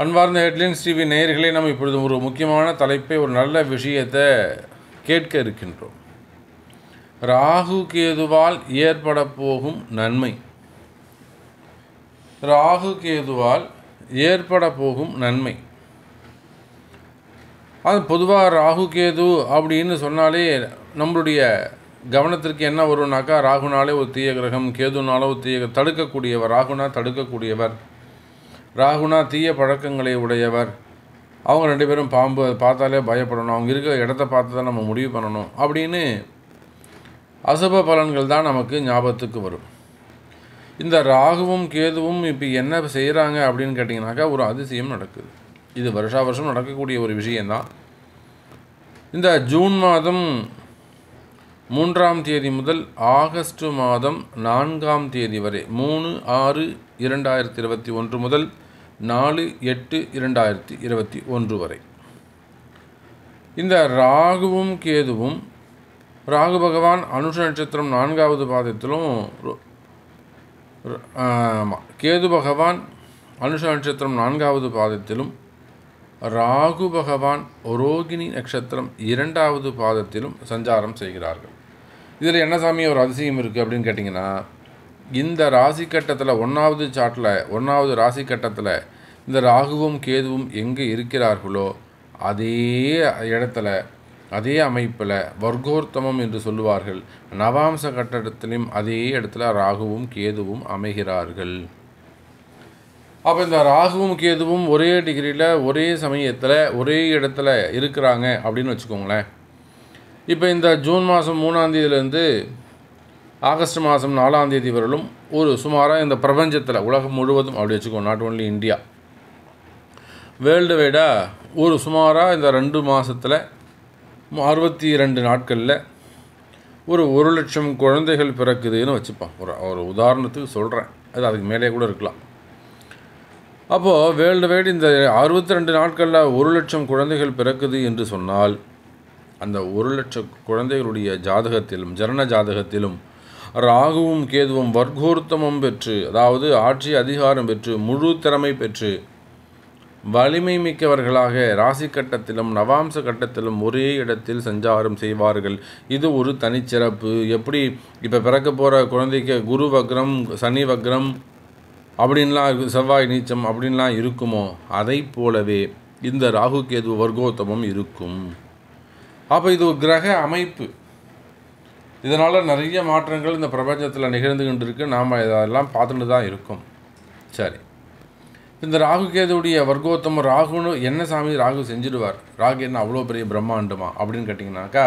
அன்பார்ந்த headlines TV நேயர்களே நம்ம இப்பொழுது ஒரு முக்கியமான தலைப்பை ஒரு நல்ல விஷயத்தை கேட்க இருக்கின்றோம் ராகு கேதுவால் ஏற்பட போகும் நன்மை ராகு கேதுவால் ஏற்பட போகும் நன்மை அது பொதுவாக ராகு கேது அப்படின்னு சொன்னாலே நம்மளுடைய கவனத்திற்கு என்ன வரும்னாக்கா ராகுனாலே ஒரு தீய கிரகம் கேதுனாலே ஒரு தீய தடுக்கக்கூடியவர் ராகுனா தடுக்கக்கூடியவர் ராகுனா தீய பழக்கங்களை உடையவர் அவங்க ரெண்டு பேரும் பாம்பு பார்த்தாலே பயப்படணும் அவங்க இருக்கிற இடத்த பார்த்து தான் நம்ம முடிவு பண்ணணும் அப்படின்னு அசுப பலன்கள் தான் நமக்கு ஞாபகத்துக்கு வரும் இந்த ராகுவும் கேதுவும் இப்போ என்ன செய்கிறாங்க அப்படின்னு கேட்டிங்கனாக்கா ஒரு அதிசயம் நடக்குது இது வருஷா வருஷம் நடக்கக்கூடிய ஒரு விஷயந்தான் இந்த ஜூன் மாதம் மூன்றாம் தேதி முதல் ஆகஸ்ட் மாதம் நான்காம் தேதி வரை மூணு ஆறு இரண்டாயிரத்தி இருபத்தி ஒன்று முதல் நாலு எட்டு இரண்டாயிரத்தி இருபத்தி ஒன்று வரை இந்த ராகுவும் கேதுவும் ராகு பகவான் அனுஷ நட்சத்திரம் நான்காவது பாதத்திலும் கேது பகவான் அனுஷ நட்சத்திரம் நான்காவது பாதத்திலும் ராகு பகவான் ரோகிணி நட்சத்திரம் இரண்டாவது பாதத்திலும் சஞ்சாரம் செய்கிறார்கள் இதில் என்ன சாமி ஒரு அதிசயம் இருக்குது அப்படின்னு கேட்டிங்கன்னா இந்த ராசி கட்டத்தில் ஒன்றாவது சாட்டில் ஒன்றாவது ராசி கட்டத்தில் இந்த ராகுவும் கேதுவும் எங்கே இருக்கிறார்களோ அதே இடத்துல அதே அமைப்பில் வர்க்கோர்த்தமம் என்று சொல்லுவார்கள் நவாம்ச கட்டடத்திலையும் அதே இடத்துல ராகுவும் கேதுவும் அமைகிறார்கள் அப்போ இந்த ராகுவும் கேதுவும் ஒரே டிகிரியில் ஒரே சமயத்தில் ஒரே இடத்துல இருக்கிறாங்க அப்படின்னு வச்சுக்கோங்களேன் இப்போ இந்த ஜூன் மாதம் மூணாந்தேதியிலேருந்து ஆகஸ்ட் மாதம் நாலாம் தேதி வரலும் ஒரு சுமாராக இந்த பிரபஞ்சத்தில் உலகம் முழுவதும் அப்படி வச்சுக்கோங்க நாட் ஓன்லி இந்தியா வேர்ல்டு வைடாக ஒரு சுமாராக இந்த ரெண்டு மாதத்தில் அறுபத்தி ரெண்டு நாட்களில் ஒரு ஒரு லட்சம் குழந்தைகள் பிறக்குதுன்னு வச்சுப்பான் ஒரு ஒரு உதாரணத்துக்கு சொல்கிறேன் அது அதுக்கு மேலே கூட இருக்கலாம் அப்போது வேர்ல்டு வைடு இந்த அறுபத்தி ரெண்டு நாட்களில் ஒரு லட்சம் குழந்தைகள் பிறக்குது என்று சொன்னால் அந்த ஒரு லட்சம் குழந்தைகளுடைய ஜாதகத்திலும் ஜனன ஜாதகத்திலும் ராகுவும் கேதுவும் வர்க்கோர்த்தமும் பெற்று அதாவது ஆட்சி அதிகாரம் பெற்று முழு திறமை பெற்று வலிமை மிக்கவர்களாக ராசி கட்டத்திலும் நவாம்ச கட்டத்திலும் ஒரே இடத்தில் சஞ்சாரம் செய்வார்கள் இது ஒரு தனிச்சிறப்பு எப்படி இப்போ பிறக்க போகிற குழந்தைக்கு குரு வக்ரம் சனி வக்ரம் அப்படின்லாம் இருக்கு செவ்வாய் நீச்சம் அப்படின்லாம் இருக்குமோ அதை போலவே இந்த ராகு கேது வர்க்கோத்தமம் இருக்கும் அப்போ இது ஒரு கிரக அமைப்பு இதனால் நிறைய மாற்றங்கள் இந்த பிரபஞ்சத்தில் நிகழ்ந்துகிட்டு இருக்குது நாம் இதெல்லாம் பார்த்துட்டு தான் இருக்கோம் சரி இந்த ராகு கேதுடைய வர்க்கோத்தம ராகுன்னு என்ன சாமி ராகு செஞ்சிடுவார் ராகு என்ன அவ்வளோ பெரிய பிரம்மாண்டமா அப்படின்னு கேட்டிங்கனாக்கா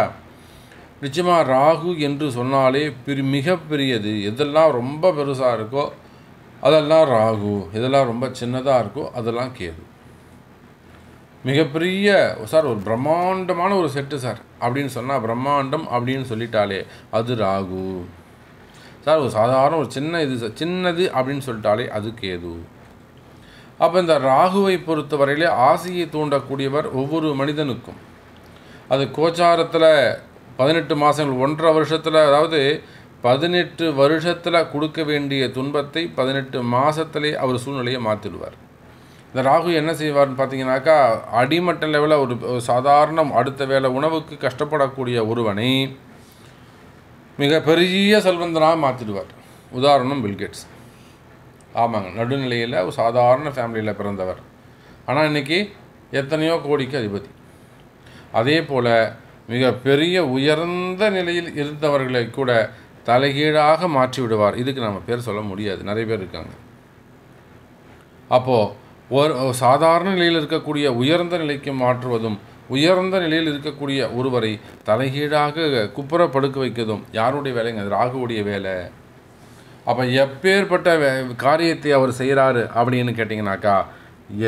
நிச்சயமாக ராகு என்று சொன்னாலே பெரு மிகப்பெரியது எதெல்லாம் ரொம்ப பெருசாக இருக்கோ அதெல்லாம் ராகு இதெல்லாம் ரொம்ப சின்னதாக இருக்கோ அதெல்லாம் கேது மிகப்பெரிய சார் ஒரு பிரம்மாண்டமான ஒரு செட்டு சார் அப்படின்னு சொன்னால் பிரம்மாண்டம் அப்படின்னு சொல்லிட்டாலே அது ராகு சார் ஒரு சாதாரண ஒரு சின்ன இது சின்னது அப்படின்னு சொல்லிட்டாலே அது கேது அப்போ இந்த ராகுவை பொறுத்தவரையிலே ஆசையை தூண்டக்கூடியவர் ஒவ்வொரு மனிதனுக்கும் அது கோச்சாரத்தில் பதினெட்டு மாதங்கள் ஒன்றரை வருஷத்தில் அதாவது பதினெட்டு வருஷத்தில் கொடுக்க வேண்டிய துன்பத்தை பதினெட்டு மாதத்திலே அவர் சூழ்நிலையை மாற்றிடுவார் இந்த ராகு என்ன செய்வார்னு பார்த்தீங்கன்னாக்கா அடிமட்ட லெவலில் ஒரு சாதாரண அடுத்த வேலை உணவுக்கு கஷ்டப்படக்கூடிய ஒருவனை மிக பெரிய செல்வந்தனாக மாற்றிடுவார் உதாரணம் பில்கேட்ஸ் ஆமாங்க நடுநிலையில் ஒரு சாதாரண ஃபேமிலியில் பிறந்தவர் ஆனால் இன்றைக்கி எத்தனையோ கோடிக்கு அதிபதி அதே போல் மிக பெரிய உயர்ந்த நிலையில் இருந்தவர்களை கூட தலைகீழாக மாற்றி விடுவார் இதுக்கு நம்ம பேர் சொல்ல முடியாது நிறைய பேர் இருக்காங்க அப்போது ஒரு சாதாரண நிலையில் இருக்கக்கூடிய உயர்ந்த நிலைக்கு மாற்றுவதும் உயர்ந்த நிலையில் இருக்கக்கூடிய ஒருவரை தலைகீழாக குப்புற படுக்க வைக்கதும் யாருடைய வேலைங்க ராகுவுடைய வேலை அப்போ எப்பேற்பட்ட காரியத்தை அவர் செய்கிறாரு அப்படின்னு கேட்டிங்கனாக்கா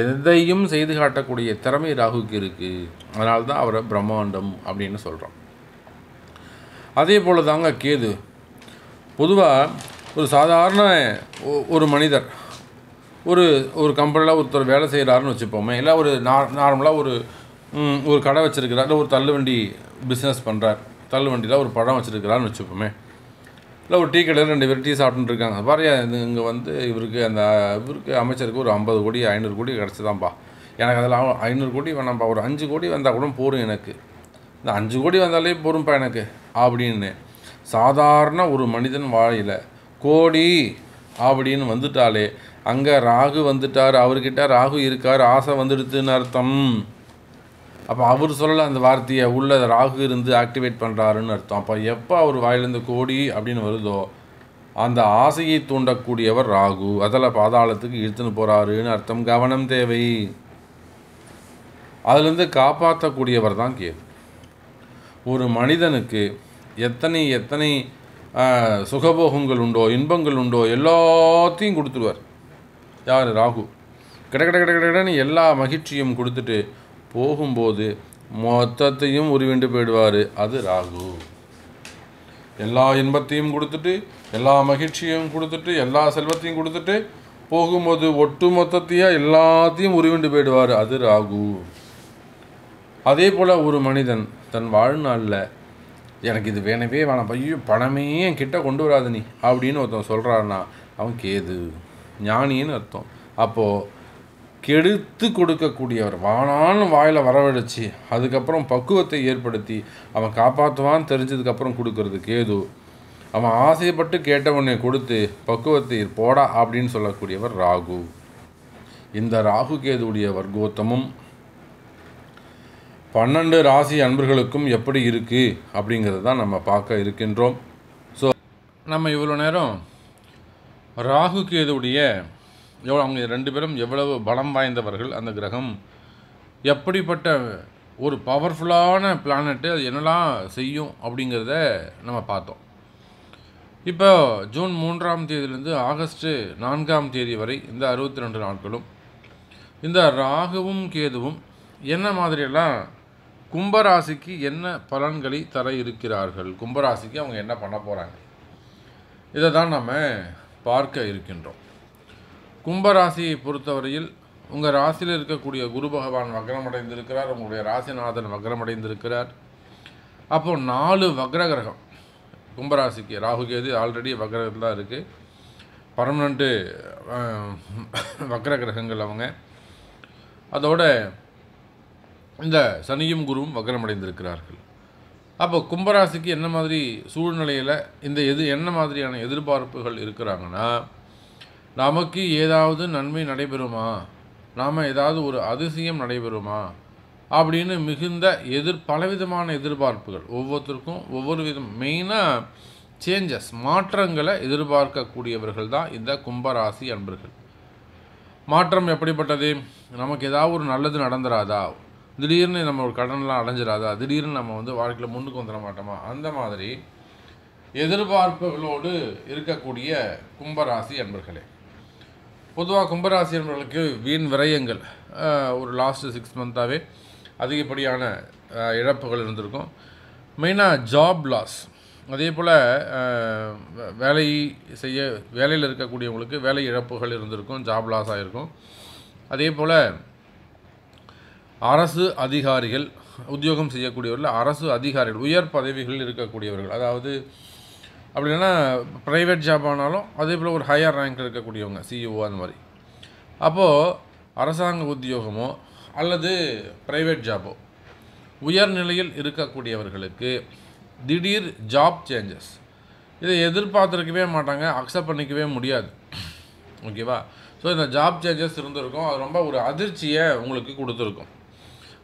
எதையும் செய்து காட்டக்கூடிய திறமை ராகுக்கு இருக்குது அதனால தான் அவரை பிரம்மாண்டம் அப்படின்னு சொல்கிறோம் அதே போல் தாங்க கேது பொதுவாக ஒரு சாதாரண ஒரு மனிதர் ஒரு ஒரு கம்பெனியில் ஒருத்தர் வேலை செய்கிறாருன்னு வச்சுப்போமே இல்லை ஒரு நார்மலாக ஒரு ஒரு கடை வச்சுருக்கிறார் இல்லை ஒரு தள்ளுவண்டி பிஸ்னஸ் பண்ணுறார் தள்ளுவண்டியில் ஒரு படம் வச்சுருக்கிறான்னு வச்சுப்போமே இல்லை ஒரு டீ கடையில் ரெண்டு பேர் டீ சாப்பிட்டுருக்காங்க இருக்காங்க இது இங்கே வந்து இவருக்கு அந்த இவருக்கு அமைச்சருக்கு ஒரு ஐம்பது கோடி ஐநூறு கோடி கிடச்சிதான்ப்பா எனக்கு அதில் ஐநூறு கோடி வேணாம்ப்பா ஒரு அஞ்சு கோடி வந்தால் கூட போகும் எனக்கு இந்த அஞ்சு கோடி வந்தாலே போரும்ப்பா எனக்கு அப்படின்னு சாதாரண ஒரு மனிதன் வாழையில் கோடி அப்படின்னு வந்துட்டாலே அங்கே ராகு வந்துட்டார் அவர்கிட்ட ராகு இருக்கார் ஆசை வந்துடுதுன்னு அர்த்தம் அப்போ அவர் சொல்லலை அந்த வார்த்தையை உள்ள ராகு இருந்து ஆக்டிவேட் பண்ணுறாருன்னு அர்த்தம் அப்போ எப்போ அவர் வாயிலிருந்து கோடி அப்படின்னு வருதோ அந்த ஆசையை தூண்டக்கூடியவர் ராகு அதில் பாதாளத்துக்கு இழுத்துன்னு போகிறாருன்னு அர்த்தம் கவனம் தேவை அதுலேருந்து காப்பாற்றக்கூடியவர் தான் கேது ஒரு மனிதனுக்கு எத்தனை எத்தனை சுகபோகங்கள் உண்டோ இன்பங்கள் உண்டோ எல்லாத்தையும் கொடுத்துருவார் யார் ராகு கிட கிட கிட கிடன்னு எல்லா மகிழ்ச்சியும் கொடுத்துட்டு போகும்போது மொத்தத்தையும் உருவிண்டு போயிடுவார் அது ராகு எல்லா இன்பத்தையும் கொடுத்துட்டு எல்லா மகிழ்ச்சியும் கொடுத்துட்டு எல்லா செல்வத்தையும் கொடுத்துட்டு போகும்போது ஒட்டு மொத்தத்தையாக எல்லாத்தையும் உருவிண்டு போயிடுவார் அது ராகு அதே போல் ஒரு மனிதன் தன் வாழ்நாளில் எனக்கு இது வேணவே வேணாம் ஐயோ பணமே என் கிட்டே கொண்டு வராது நீ அப்படின்னு ஒருத்தன் சொல்கிறான்னா அவன் கேது ஞானின்னு அர்த்தம் அப்போது கெடுத்து கொடுக்கக்கூடியவர் வானான வாயில் வரவழைச்சி அதுக்கப்புறம் பக்குவத்தை ஏற்படுத்தி அவன் காப்பாற்றுவான்னு தெரிஞ்சதுக்கப்புறம் கொடுக்கறது கேது அவன் ஆசைப்பட்டு கேட்டவனை கொடுத்து பக்குவத்தை போடா அப்படின்னு சொல்லக்கூடியவர் ராகு இந்த ராகு கேதுடைய வர்க்கோத்தமும் பன்னெண்டு ராசி அன்பர்களுக்கும் எப்படி இருக்குது அப்படிங்கிறது தான் நம்ம பார்க்க இருக்கின்றோம் ஸோ நம்ம இவ்வளோ நேரம் ராகு கேதுடைய எவ்வளோ அவங்க ரெண்டு பேரும் எவ்வளவு பலம் வாய்ந்தவர்கள் அந்த கிரகம் எப்படிப்பட்ட ஒரு பவர்ஃபுல்லான பிளானட்டு அது என்னெல்லாம் செய்யும் அப்படிங்கிறத நம்ம பார்த்தோம் இப்போ ஜூன் மூன்றாம் தேதியிலேருந்து ஆகஸ்ட்டு நான்காம் தேதி வரை இந்த அறுபத்தி ரெண்டு நாட்களும் இந்த ராகுவும் கேதுவும் என்ன மாதிரியெல்லாம் கும்பராசிக்கு என்ன பலன்களை தர இருக்கிறார்கள் கும்பராசிக்கு அவங்க என்ன பண்ண போகிறாங்க இதை தான் நம்ம பார்க்க இருக்கின்றோம் கும்பராசியை பொறுத்தவரையில் உங்கள் ராசியில் இருக்கக்கூடிய குரு பகவான் வக்ரமடைந்திருக்கிறார் உங்களுடைய ராசிநாதன் வக்ரமடைந்திருக்கிறார் அப்போது நாலு வக்ர கிரகம் கும்பராசிக்கு ராகுகேது ஆல்ரெடி வக்ரத்தில் தான் இருக்குது பர்மனண்ட்டு வக்ர கிரகங்கள் அவங்க அதோட இந்த சனியும் குருவும் வக்ரமடைந்திருக்கிறார்கள் அப்போ கும்பராசிக்கு என்ன மாதிரி சூழ்நிலையில் இந்த எது என்ன மாதிரியான எதிர்பார்ப்புகள் இருக்கிறாங்கன்னா நமக்கு ஏதாவது நன்மை நடைபெறுமா நாம் ஏதாவது ஒரு அதிசயம் நடைபெறுமா அப்படின்னு மிகுந்த எதிர் பலவிதமான எதிர்பார்ப்புகள் ஒவ்வொருத்தருக்கும் ஒவ்வொரு விதம் மெயினாக சேஞ்சஸ் மாற்றங்களை எதிர்பார்க்கக்கூடியவர்கள் தான் இந்த கும்பராசி அன்பர்கள் மாற்றம் எப்படிப்பட்டது நமக்கு ஏதாவது ஒரு நல்லது நடந்துராதா திடீர்னு நம்ம ஒரு கடன்லாம் அடைஞ்சிடாதா திடீர்னு நம்ம வந்து வாழ்க்கையில் முன்னுக்கு வந்துட மாட்டோமா அந்த மாதிரி எதிர்பார்ப்புகளோடு இருக்கக்கூடிய கும்பராசி அன்பர்களே பொதுவாக கும்பராசி வீண் விரயங்கள் ஒரு லாஸ்ட்டு சிக்ஸ் மந்தாகவே அதிகப்படியான இழப்புகள் இருந்திருக்கும் மெயினாக ஜாப் லாஸ் அதே போல் வேலை செய்ய வேலையில் இருக்கக்கூடியவங்களுக்கு வேலை இழப்புகள் இருந்திருக்கும் ஜாப் லாஸ் ஆகிருக்கும் அதே போல் அரசு அதிகாரிகள் உத்தியோகம் செய்யக்கூடியவர்கள் அரசு அதிகாரிகள் உயர் பதவிகளில் இருக்கக்கூடியவர்கள் அதாவது அப்படி இல்லைன்னா ப்ரைவேட் ஜாப் ஆனாலும் அதே போல் ஒரு ஹையர் ரேங்க் இருக்கக்கூடியவங்க சிஇஓ e அந்த மாதிரி அப்போது அரசாங்க உத்தியோகமோ அல்லது ப்ரைவேட் ஜாப்போ உயர்நிலையில் இருக்கக்கூடியவர்களுக்கு திடீர் ஜாப் சேஞ்சஸ் இதை எதிர்பார்த்துருக்கவே மாட்டாங்க அக்செப்ட் பண்ணிக்கவே முடியாது ஓகேவா ஸோ இந்த ஜாப் சேஞ்சஸ் இருந்திருக்கும் அது ரொம்ப ஒரு அதிர்ச்சியை உங்களுக்கு கொடுத்துருக்கும்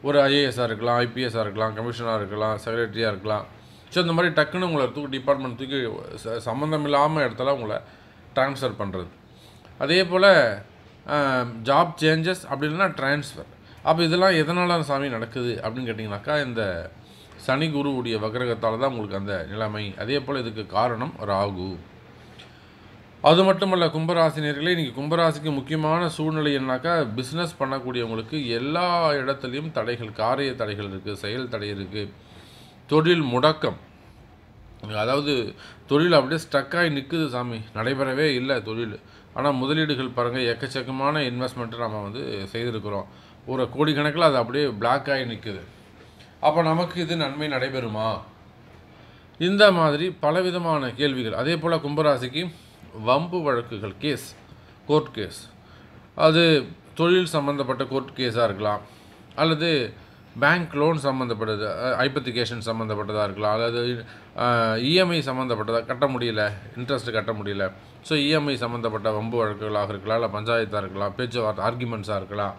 ஒரு ஐஏஎஸ்ஸாக இருக்கலாம் ஐபிஎஸ்ஸாக இருக்கலாம் கமிஷனாக இருக்கலாம் செக்ரட்டரியாக இருக்கலாம் ஸோ இந்த மாதிரி டக்குன்னு உங்களை தூக்கி டிபார்ட்மெண்ட் தூக்கி சம்மந்தம் இல்லாமல் இடத்துல உங்களை ட்ரான்ஸ்ஃபர் பண்ணுறது அதே போல் ஜாப் சேஞ்சஸ் அப்படி இல்லைன்னா ட்ரான்ஸ்ஃபர் அப்போ இதெல்லாம் எதனால சாமி நடக்குது அப்படின்னு கேட்டிங்கனாக்கா இந்த சனி குருவுடைய வக்ரகத்தால் தான் உங்களுக்கு அந்த நிலைமை அதே போல் இதுக்கு காரணம் ராகு அது மட்டுமல்ல கும்பராசினியர்களே இன்றைக்கி கும்பராசிக்கு முக்கியமான சூழ்நிலை என்னாக்கா பிஸ்னஸ் பண்ணக்கூடியவங்களுக்கு எல்லா இடத்துலையும் தடைகள் காரிய தடைகள் இருக்குது செயல் தடை இருக்குது தொழில் முடக்கம் அதாவது தொழில் அப்படியே ஸ்டக்காகி நிற்குது சாமி நடைபெறவே இல்லை தொழில் ஆனால் முதலீடுகள் பாருங்கள் எக்கச்சக்கமான இன்வெஸ்ட்மெண்ட்டை நம்ம வந்து செய்திருக்கிறோம் ஒரு கோடிக்கணக்கில் அது அப்படியே பிளாக் ஆகி நிற்குது அப்போ நமக்கு இது நன்மை நடைபெறுமா இந்த மாதிரி பலவிதமான கேள்விகள் அதே போல் கும்பராசிக்கு வம்பு வழக்குகள் கேஸ் கோர்ட் கேஸ் அது தொழில் சம்மந்தப்பட்ட கோர்ட் கேஸாக இருக்கலாம் அல்லது பேங்க் லோன் சம்மந்தப்பட்டது ஐப்பத்திகேஷன் சம்மந்தப்பட்டதாக இருக்கலாம் அதாவது இஎம்ஐ e சம்மந்தப்பட்டதாக கட்ட முடியல இன்ட்ரெஸ்ட் கட்ட முடியல ஸோ இஎம்ஐ e சம்மந்தப்பட்ட வம்பு வழக்குகளாக இருக்கலாம் இல்லை பஞ்சாயத்தாக இருக்கலாம் பேச்சுவார்த்தை ஆர்குமெண்ட்ஸாக இருக்கலாம்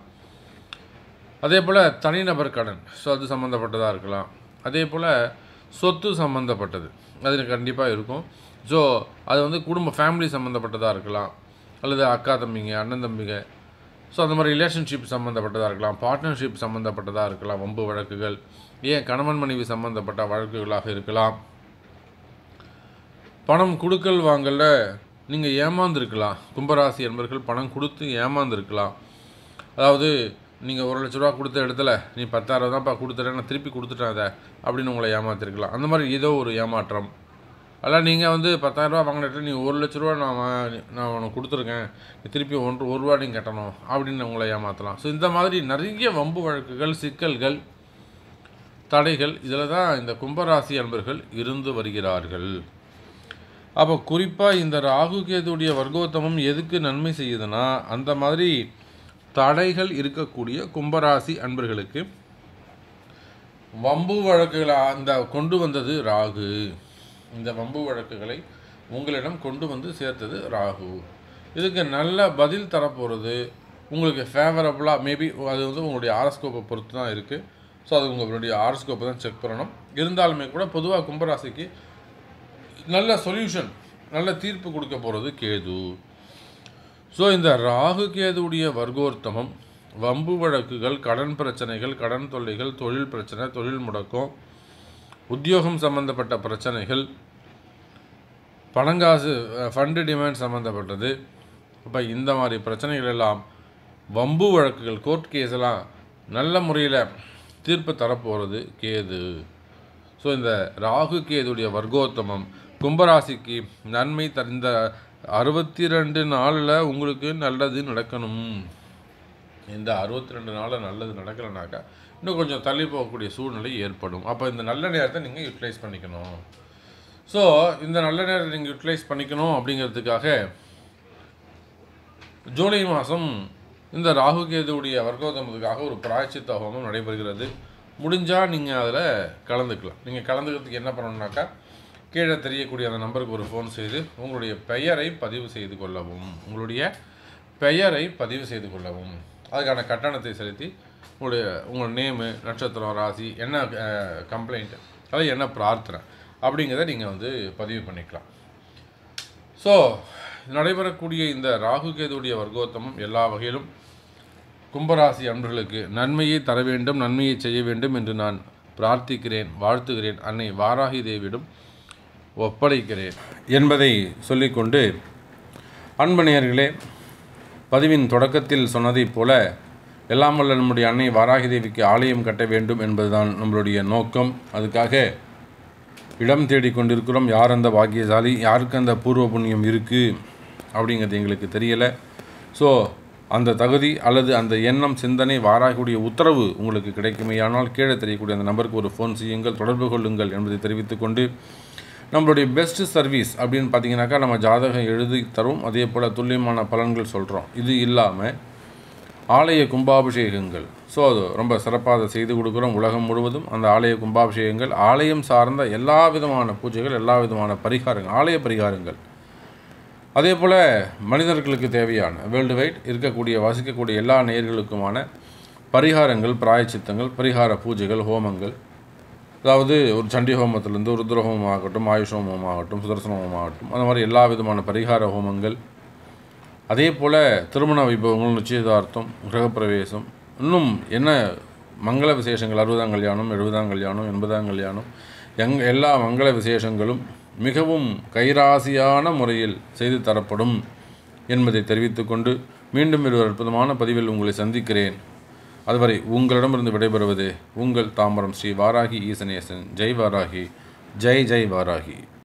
அதே போல் தனிநபர் கடன் ஸோ அது சம்மந்தப்பட்டதாக இருக்கலாம் அதே போல் சொத்து சம்மந்தப்பட்டது அது கண்டிப்பாக இருக்கும் ஸோ அது வந்து குடும்ப ஃபேமிலி சம்மந்தப்பட்டதாக இருக்கலாம் அல்லது அக்கா தம்பிங்க அண்ணன் தம்பிங்க ஸோ அந்த மாதிரி ரிலேஷன்ஷிப் சம்மந்தப்பட்டதாக இருக்கலாம் பார்ட்னர்ஷிப் சம்மந்தப்பட்டதாக இருக்கலாம் வம்பு வழக்குகள் ஏன் கணவன் மனைவி சம்மந்தப்பட்ட வழக்குகளாக இருக்கலாம் பணம் கொடுக்கல் வாங்கல நீங்கள் ஏமாந்துருக்கலாம் கும்பராசி என்பர்கள் பணம் கொடுத்து ஏமாந்துருக்கலாம் அதாவது நீங்கள் ஒரு லட்ச ரூபா கொடுத்த இடத்துல நீ பத்தாயிரம் தான்ப்பா கொடுத்துட்டேன் நான் திருப்பி கொடுத்துட்டேன் அதை அப்படின்னு உங்களை ஏமாத்திருக்கலாம் அந்த மாதிரி ஏதோ ஒரு ஏமாற்றம் அதெல்லாம் நீங்கள் வந்து பத்தாயிரரூபா வாங்கினட்டு நீ ஒரு லட்ச ரூபா நான் நான் உனக்கு கொடுத்துருக்கேன் நீ திருப்பி ஒன்று ஒரு ரூபா நீங்கள் கட்டணும் அப்படின்னு உங்களை ஏமாற்றலாம் ஸோ இந்த மாதிரி நிறைய வம்பு வழக்குகள் சிக்கல்கள் தடைகள் இதில் தான் இந்த கும்பராசி அன்பர்கள் இருந்து வருகிறார்கள் அப்போ குறிப்பாக இந்த ராகு கேதுடைய வர்க்கோத்தமம் எதுக்கு நன்மை செய்யுதுன்னா அந்த மாதிரி தடைகள் இருக்கக்கூடிய கும்பராசி அன்பர்களுக்கு வம்பு வழக்குகளை அந்த கொண்டு வந்தது ராகு இந்த வம்பு வழக்குகளை உங்களிடம் கொண்டு வந்து சேர்த்தது ராகு இதுக்கு நல்ல பதில் தரப்போகிறது உங்களுக்கு ஃபேவரபுளாக மேபி அது வந்து உங்களுடைய ஆரஸ்கோப்பை பொறுத்து தான் இருக்குது ஸோ அது உங்களுடைய ஆரஸ்கோப்பை தான் செக் பண்ணணும் இருந்தாலுமே கூட பொதுவாக கும்பராசிக்கு நல்ல சொல்யூஷன் நல்ல தீர்ப்பு கொடுக்க போகிறது கேது ஸோ இந்த ராகு கேதுடைய வர்க்கோர்த்தமம் வம்பு வழக்குகள் கடன் பிரச்சனைகள் கடன் தொல்லைகள் தொழில் பிரச்சனை தொழில் முடக்கம் உத்தியோகம் சம்பந்தப்பட்ட பிரச்சனைகள் பணங்காசு ஃபண்டு டிமாண்ட் சம்மந்தப்பட்டது அப்போ இந்த மாதிரி பிரச்சனைகள் எல்லாம் வம்பு வழக்குகள் கோர்ட் கேஸ் எல்லாம் நல்ல முறையில் தீர்ப்பு தரப்போகிறது கேது ஸோ இந்த ராகு கேதுடைய வர்க்கோத்தமம் கும்பராசிக்கு நன்மை த இந்த அறுபத்தி ரெண்டு நாளில் உங்களுக்கு நல்லது நடக்கணும் இந்த அறுபத்தி ரெண்டு நாளில் நல்லது நடக்கலைனாக்கா இன்னும் கொஞ்சம் தள்ளி போகக்கூடிய சூழ்நிலை ஏற்படும் அப்போ இந்த நல்ல நேரத்தை நீங்கள் யூட்டிலைஸ் பண்ணிக்கணும் ஸோ இந்த நல்ல நேரம் நீங்கள் யூட்டிலைஸ் பண்ணிக்கணும் அப்படிங்கிறதுக்காக ஜூலை மாதம் இந்த ராகு கேதுவுடைய வர்க்கோதமத்துக்காக ஒரு பிராய்ச்சித்த ஹோமம் நடைபெறுகிறது முடிஞ்சால் நீங்கள் அதில் கலந்துக்கலாம் நீங்கள் கலந்துக்கிறதுக்கு என்ன பண்ணணுன்னாக்கா கீழே தெரியக்கூடிய அந்த நம்பருக்கு ஒரு ஃபோன் செய்து உங்களுடைய பெயரை பதிவு செய்து கொள்ளவும் உங்களுடைய பெயரை பதிவு செய்து கொள்ளவும் அதுக்கான கட்டணத்தை செலுத்தி உங்களுடைய உங்கள் நேமு நட்சத்திரம் ராசி என்ன கம்ப்ளைண்ட் அதாவது என்ன பிரார்த்தனை அப்படிங்கிறத நீங்கள் வந்து பதிவு பண்ணிக்கலாம் ஸோ நடைபெறக்கூடிய இந்த ராகு கேதுடைய வர்க்கோத்தமம் எல்லா வகையிலும் கும்பராசி அன்பர்களுக்கு நன்மையை தர வேண்டும் நன்மையை செய்ய வேண்டும் என்று நான் பிரார்த்திக்கிறேன் வாழ்த்துகிறேன் அன்னை வாராகி தேவியிடம் ஒப்படைக்கிறேன் என்பதை சொல்லிக்கொண்டு அன்பணியர்களே பதிவின் தொடக்கத்தில் சொன்னதைப் போல எல்லாம் வல்ல நம்முடைய அன்னை வாராகி தேவிக்கு ஆலயம் கட்ட வேண்டும் என்பதுதான் நம்மளுடைய நோக்கம் அதுக்காக இடம் தேடி கொண்டிருக்கிறோம் யார் அந்த பாக்கியசாலி யாருக்கு அந்த பூர்வ புண்ணியம் இருக்குது அப்படிங்கிறது எங்களுக்கு தெரியலை ஸோ அந்த தகுதி அல்லது அந்த எண்ணம் சிந்தனை வாராகக்கூடிய உத்தரவு உங்களுக்கு கிடைக்குமேயானால் கீழே தெரியக்கூடிய அந்த நம்பருக்கு ஒரு ஃபோன் செய்யுங்கள் தொடர்பு கொள்ளுங்கள் என்பதை தெரிவித்துக்கொண்டு நம்மளுடைய பெஸ்ட் சர்வீஸ் அப்படின்னு பார்த்தீங்கன்னாக்கா நம்ம ஜாதகம் எழுதி தரும் அதே போல் துல்லியமான பலன்கள் சொல்கிறோம் இது இல்லாமல் ஆலய கும்பாபிஷேகங்கள் ஸோ அது ரொம்ப சிறப்பாக அதை செய்து கொடுக்குறோம் உலகம் முழுவதும் அந்த ஆலய கும்பாபிஷேகங்கள் ஆலயம் சார்ந்த எல்லா விதமான பூஜைகள் எல்லா விதமான பரிகாரங்கள் ஆலய பரிகாரங்கள் அதே போல் மனிதர்களுக்கு தேவையான வேர்ல்டு வைட் இருக்கக்கூடிய வசிக்கக்கூடிய எல்லா நேர்களுக்குமான பரிகாரங்கள் பிராயச்சித்தங்கள் பரிகார பூஜைகள் ஹோமங்கள் அதாவது ஒரு சண்டி ஹோமத்திலேருந்து ருத்ர ஆகட்டும் ஆயுஷ் ஹோமமாகட்டும் சுதர்சன ஹோமம் ஆகட்டும் அந்த மாதிரி எல்லா விதமான பரிகார ஹோமங்கள் அதே போல் திருமண வைபவங்கள் நிச்சயதார்த்தம் கிரகப்பிரவேசம் இன்னும் என்ன மங்கள விசேஷங்கள் அறுபதாம் கல்யாணம் எழுபதாம் கல்யாணம் எண்பதாம் கல்யாணம் எங் எல்லா மங்கள விசேஷங்களும் மிகவும் கைராசியான முறையில் செய்து தரப்படும் என்பதை தெரிவித்துக்கொண்டு மீண்டும் ஒரு அற்புதமான பதிவில் உங்களை சந்திக்கிறேன் அதுவரை உங்களிடமிருந்து விடைபெறுவது உங்கள் தாம்பரம் ஸ்ரீ வாராகி ஈசனேசன் ஜெய் வாராகி ஜெய் ஜெய் வாராகி